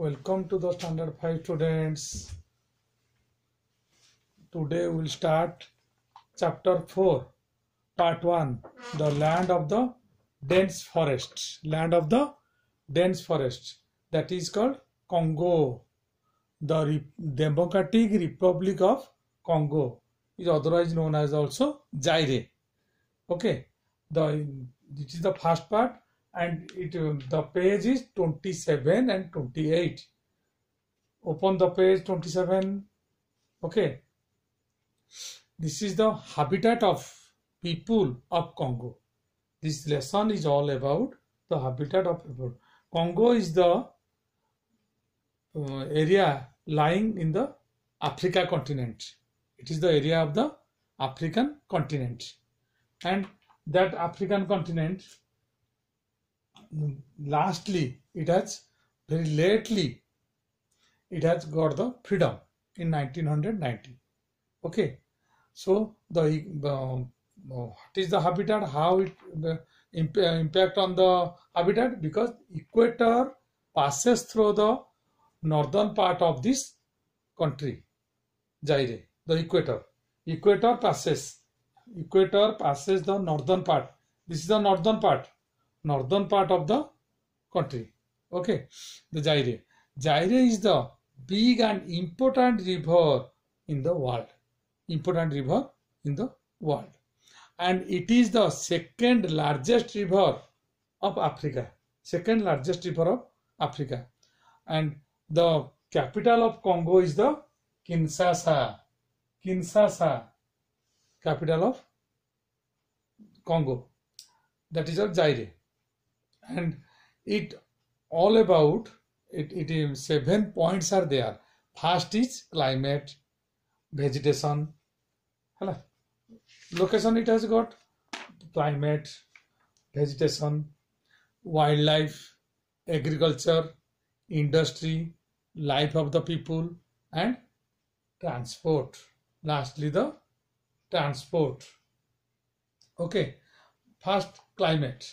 Welcome to the standard 5 students. Today we will start chapter 4 part 1 the land of the dense forests. Land of the dense forests that is called Congo. The Re Democratic Republic of Congo is otherwise known as also Zaire. Okay, the is the first part and it um, the page is 27 and 28 open the page 27 okay this is the habitat of people of congo this lesson is all about the habitat of people congo is the uh, area lying in the africa continent it is the area of the african continent and that african continent lastly it has very lately it has got the freedom in 1990 okay so the uh, what is the habitat how it the imp uh, impact on the habitat because equator passes through the northern part of this country gyre the equator equator passes equator passes the northern part this is the northern part northern part of the country. Okay, the Zaire. Zaire is the big and important river in the world. Important river in the world. And it is the second largest river of Africa. Second largest river of Africa. And the capital of Congo is the Kinshasa. Kinshasa. Capital of Congo. That is of Zaire and it all about it, it is seven points are there first is climate vegetation hello location it has got climate vegetation wildlife agriculture industry life of the people and transport lastly the transport okay first climate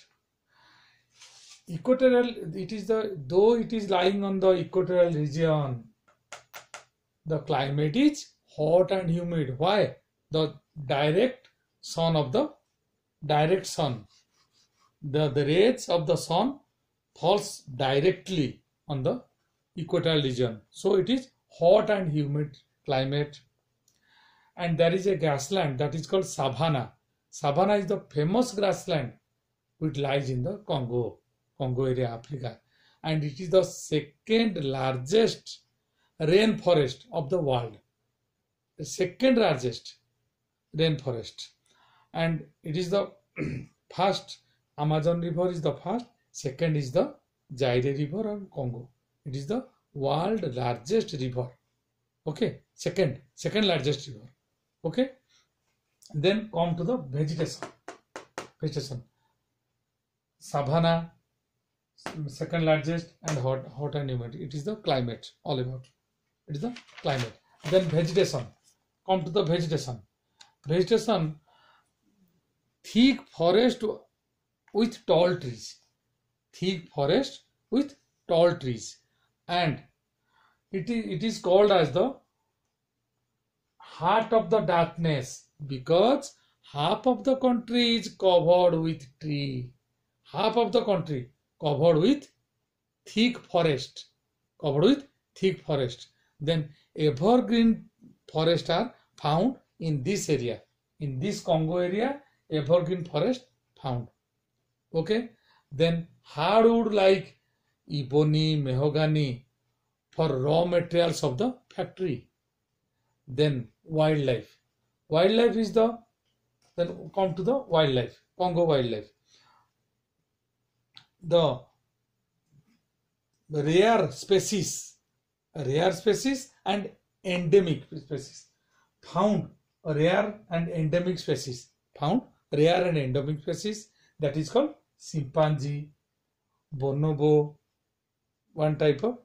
equatorial it is the though it is lying on the equatorial region the climate is hot and humid why the direct sun of the direct sun the, the rays of the sun falls directly on the equatorial region so it is hot and humid climate and there is a grassland that is called savanna savanna is the famous grassland which lies in the congo Congo area, Africa. And it is the second largest rainforest of the world. The second largest rainforest. And it is the first Amazon River is the first, second is the Zaire River and Congo. It is the world largest river. Okay, second, second largest river. Okay, then come to the vegetation. Vegetation, savanna, second largest and hot hot and humid it is the climate all about it is the climate then vegetation come to the vegetation vegetation thick forest with tall trees thick forest with tall trees and it is it is called as the heart of the darkness because half of the country is covered with tree half of the country cover with thick forest cover with thick forest then evergreen forest are found in this area in this Congo area evergreen forest found okay then hard wood like ebony mahogany for raw materials of the factory then wild life wild life is then come to the wild life Congo wild life the rare species, rare species and endemic species. Found rare and endemic species. Found rare and endemic species that is called chimpanzee, bonobo, one type of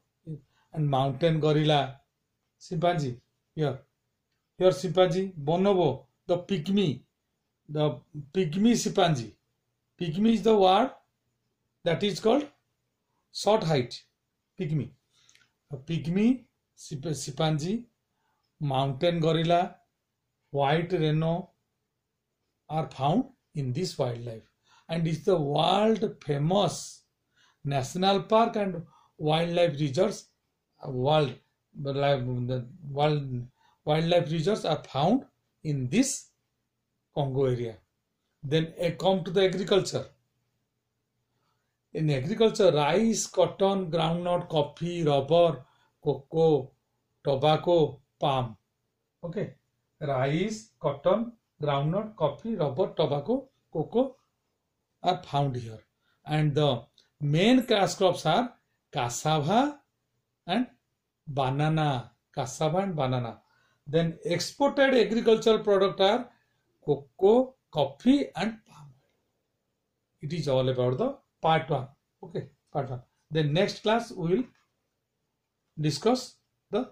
and mountain gorilla, chimpanzee. Here, here chimpanzee, bonobo, the pygmy, the pygmy chimpanzee. Pygmy is the word that is called short height pygmy. A pygmy, chimpanzee, mountain gorilla, white rhino are found in this wildlife and is the world famous national park and wildlife reserves uh, world the world wildlife reserves are found in this congo area then come to the agriculture In agriculture, rice, cotton, groundnut, coffee, rubber, cocoa, tobacco, palm. Okay, rice, cotton, groundnut, coffee, rubber, tobacco, cocoa are found here. And the main cash crops are cassava and banana. Cassava and banana. Then exported agricultural product are cocoa, coffee and palm. It is all about the part 1 okay part 1 then next class we will discuss the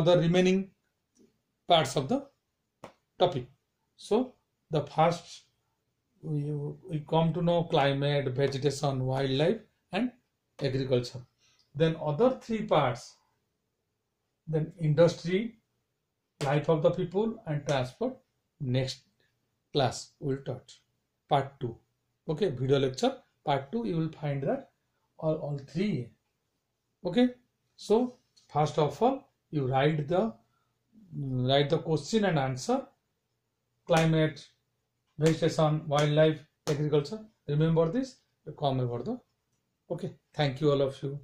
other remaining parts of the topic so the first we, we come to know climate vegetation wildlife and agriculture then other three parts then industry life of the people and transport next class we will touch part 2 okay video lecture part 2 you will find that all, all three okay so first of all you write the write the question and answer climate vegetation wildlife agriculture remember this Comment over the okay thank you all of you